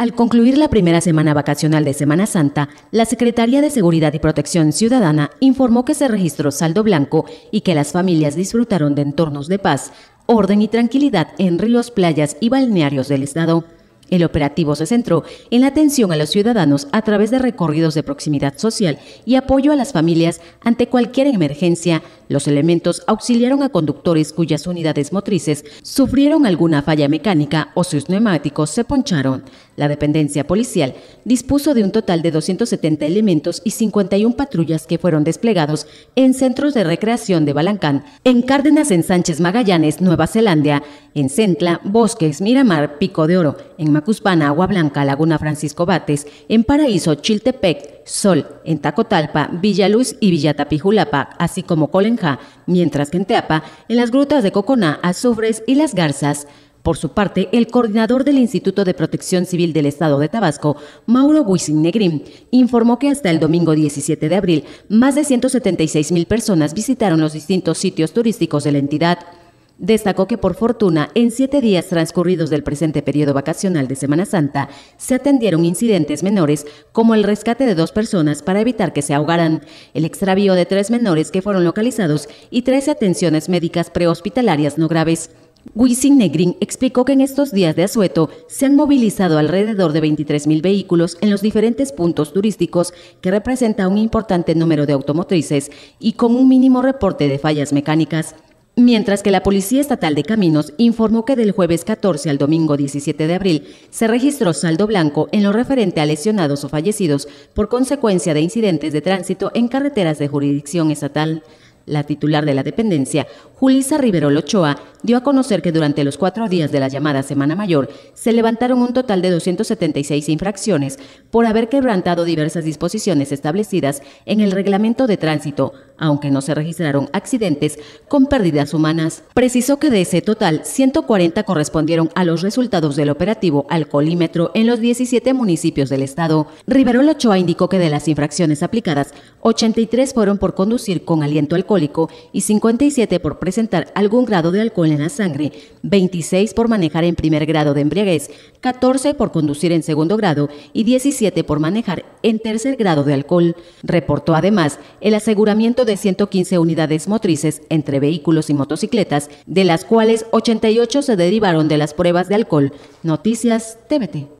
Al concluir la primera semana vacacional de Semana Santa, la Secretaría de Seguridad y Protección Ciudadana informó que se registró saldo blanco y que las familias disfrutaron de entornos de paz, orden y tranquilidad en ríos, playas y balnearios del estado. El operativo se centró en la atención a los ciudadanos a través de recorridos de proximidad social y apoyo a las familias ante cualquier emergencia. Los elementos auxiliaron a conductores cuyas unidades motrices sufrieron alguna falla mecánica o sus neumáticos se poncharon. La dependencia policial dispuso de un total de 270 elementos y 51 patrullas que fueron desplegados en centros de recreación de Balancán, en Cárdenas, en Sánchez Magallanes, Nueva Zelanda, en Centla, Bosques, Miramar, Pico de Oro, en Cuspana, Agua Blanca, Laguna Francisco Bates, en Paraíso, Chiltepec, Sol, en Tacotalpa, Villaluz y Villatapijulapa, así como Colenja, mientras que en Teapa, en las grutas de Coconá, Azufres y Las Garzas. Por su parte, el coordinador del Instituto de Protección Civil del Estado de Tabasco, Mauro Huisin Negrín, informó que hasta el domingo 17 de abril, más de 176 mil personas visitaron los distintos sitios turísticos de la entidad. Destacó que por fortuna, en siete días transcurridos del presente periodo vacacional de Semana Santa, se atendieron incidentes menores como el rescate de dos personas para evitar que se ahogaran, el extravío de tres menores que fueron localizados y tres atenciones médicas prehospitalarias no graves. Wisin Negrin explicó que en estos días de asueto se han movilizado alrededor de 23.000 vehículos en los diferentes puntos turísticos, que representa un importante número de automotrices y con un mínimo reporte de fallas mecánicas. Mientras que la Policía Estatal de Caminos informó que del jueves 14 al domingo 17 de abril se registró saldo blanco en lo referente a lesionados o fallecidos por consecuencia de incidentes de tránsito en carreteras de jurisdicción estatal. La titular de la dependencia Julisa Rivero Ochoa dio a conocer que durante los cuatro días de la llamada Semana Mayor se levantaron un total de 276 infracciones por haber quebrantado diversas disposiciones establecidas en el reglamento de tránsito, aunque no se registraron accidentes con pérdidas humanas. Precisó que de ese total, 140 correspondieron a los resultados del operativo alcoholímetro en los 17 municipios del estado. Rivero Lochoa indicó que de las infracciones aplicadas, 83 fueron por conducir con aliento alcohólico y 57 por presentar algún grado de alcohol en la sangre, 26 por manejar en primer grado de embriaguez, 14 por conducir en segundo grado y 17 por manejar en tercer grado de alcohol. Reportó además el aseguramiento de 115 unidades motrices entre vehículos y motocicletas, de las cuales 88 se derivaron de las pruebas de alcohol. Noticias TVT.